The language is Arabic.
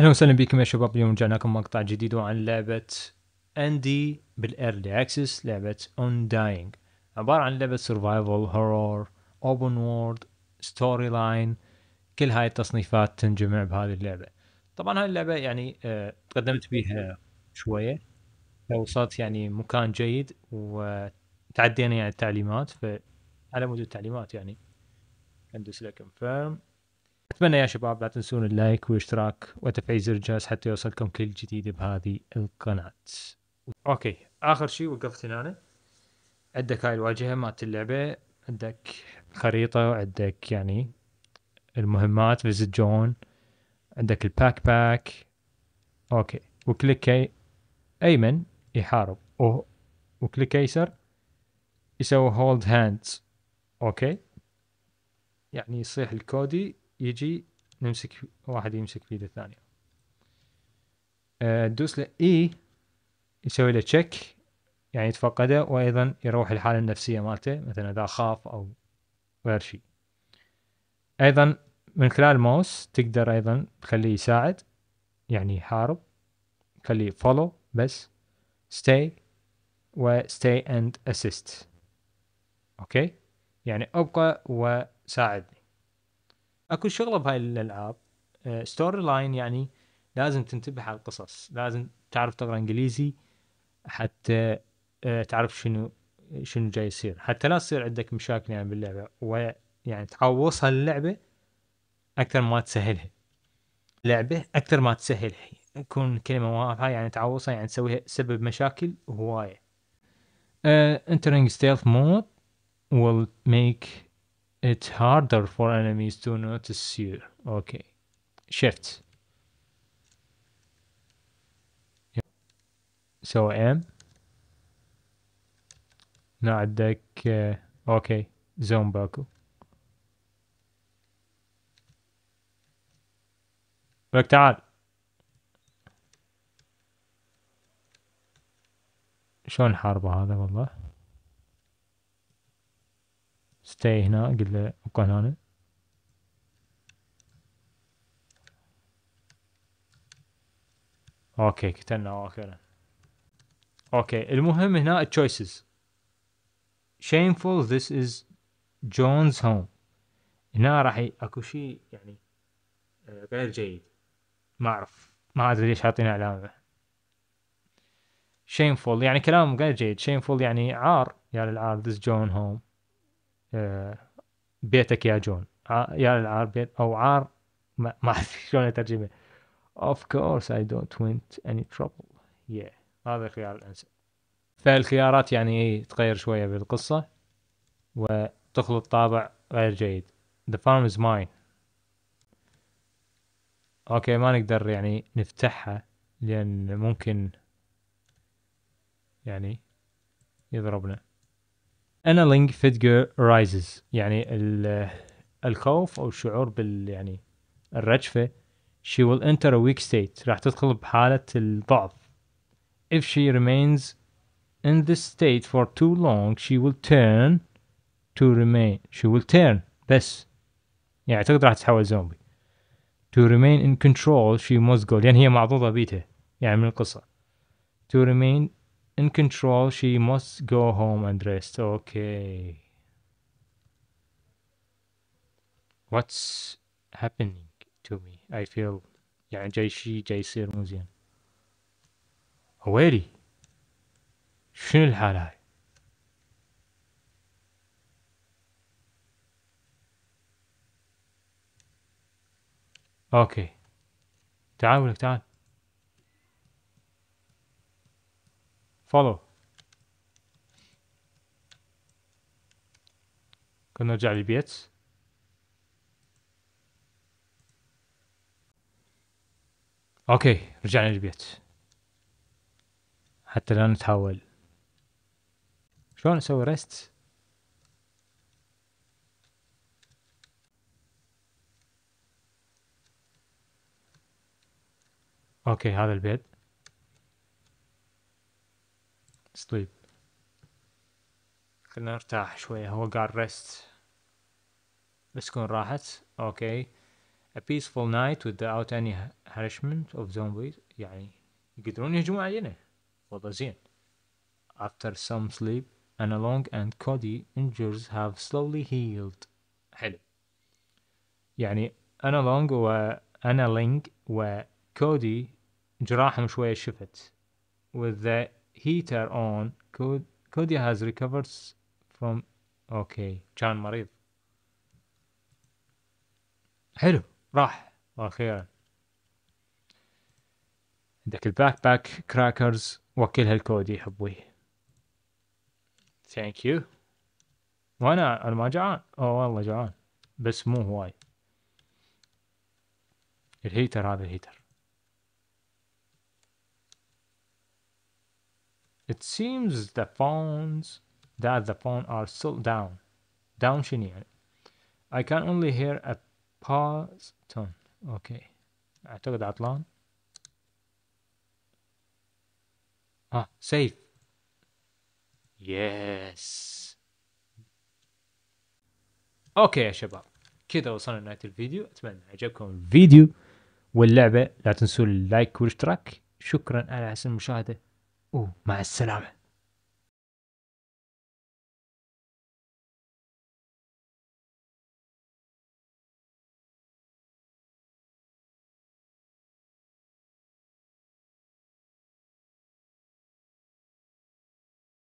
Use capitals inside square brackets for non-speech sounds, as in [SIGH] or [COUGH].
اهلا وسهلا بكم يا شباب اليوم رجعنا لكم مقطع جديد عن لعبه اندي بالايرلي اكسس لعبه اون داينج عباره عن لعبه سرفايفل هورور اوبن وورد ستوري لاين كل هاي التصنيفات تنجمع بهذه اللعبه طبعا هاي اللعبه يعني تقدمت آه، بيها شويه وصلت يعني مكان جيد وتعدينا يعني التعليمات فعلى مود التعليمات يعني اندس لكم فيرم اتمنى يا شباب لا تنسون اللايك والاشتراك وتفعيل زر الجرس حتى يوصلكم كل جديد بهذه القناه اوكي اخر شيء وقفت هنا عندك هاي الواجهه مالت اللعبه عندك خريطه وعندك يعني المهمات فيزيت جون عندك الباك باك اوكي وكليك ايمن يحارب و... وكليك ايسر يسوي هولد هاندز اوكي يعني يصيح الكودي يجي نمسك واحد يمسك بيده الثانية آه، تدوس له اي e، يسوي له تشيك يعني يتفقده وايضا يروح الحالة النفسية مالته مثلا اذا خاف او غير شيء ايضا من خلال الماوس تقدر ايضا تخليه يساعد يعني يحارب خليه فولو بس ستاي و اند and اوكي يعني ابقى وساعدني اكو شغله بهاي الالعاب ستوري آه، لاين يعني لازم تنتبه على القصص لازم تعرف تقرا انجليزي حتى آه، تعرف شنو شنو جاي يصير حتى لا تصير عندك مشاكل يعني باللعبه ويعني تعوصها اللعبه اكثر ما تسهلها لعبه اكثر ما تسهلها تكون كلمه واضحه يعني تعوصها يعني تسويها تسبب مشاكل هوايه انترنج ستيلث مود will make It's harder for enemies to notice you. Okay. Shift. So M. هنا عندك اوكي زون باكو لك تعال شلون حاربه هذا والله ستاي هنا قل له اوكي هنا اوكي قتلنا اوكي اوكي المهم هنا التشويسز shameful this is John's home هنا راح اكو شيء يعني آه، غير جيد ما اعرف ما ادري ليش حاطين علامه shameful يعني كلام غير جيد shameful يعني عار يا للعار this John home آه، بيتك يا جون آه، يا العار بيت او عار ما اعرف [LAUGHS] شلون اترجمه of course I don't want any trouble يا هذا الخيار الانسب فالخيارات يعني إيه، تغير شويه بالقصه وتخلط طابع غير جيد the farm is mine اوكي ما نقدر يعني نفتحها لان ممكن يعني يضربنا انالينج فيدجر رايزز يعني الخوف او الشعور بال يعني الرجفه she will enter a weak state راح تدخل بحاله الضعف if she remains in this state for too long she will turn to remain she will turn بس يعني اعتقد راح تتحول زومبي to remain in control she must go لان هي معضوضه بيته يعني من القصه to remain in control, she must go home and rest. Okay. What's happening to me? I feel Yeah, جاي شي جاي يصير مو زين. ويلي شنو الحالة هاي؟ اوكي تعال ولك تعال فولو كنا نرجع للبيت اوكي رجعنا للبيت حتى لا نتحول شلون اسوي ريست اوكي هذا البيت طيب خلينا نرتاح شوية هو قال rest بسكون راحت اوكي a peaceful night without any harassment of zombies يعني يقدرون يهجمون علينا وضع زين after some sleep Analong and Cody injuries have slowly healed حلو يعني Analong و Analing و وكودي جراحهم شوية شفت with the heater on كوديا has recovered from اوكي كان مريض حلو راح واخيرا عندك الباك باك كراكرز وكلها الكود يحبوه ثانك يو وانا انا ما جعان اوه والله جعان بس مو هواي الهيتر هذا الهيتر it seems the phones that the phone are still down down chineer i can only hear a pause tone okay i took that long ah safe yes Okay, I اوكي يا شباب كذا وصلنا لنهايه الفيديو اتمنى عجبكم الفيديو واللعبه لا تنسوا اللايك والاشتراك شكرا على حسن المشاهده ومع السلامه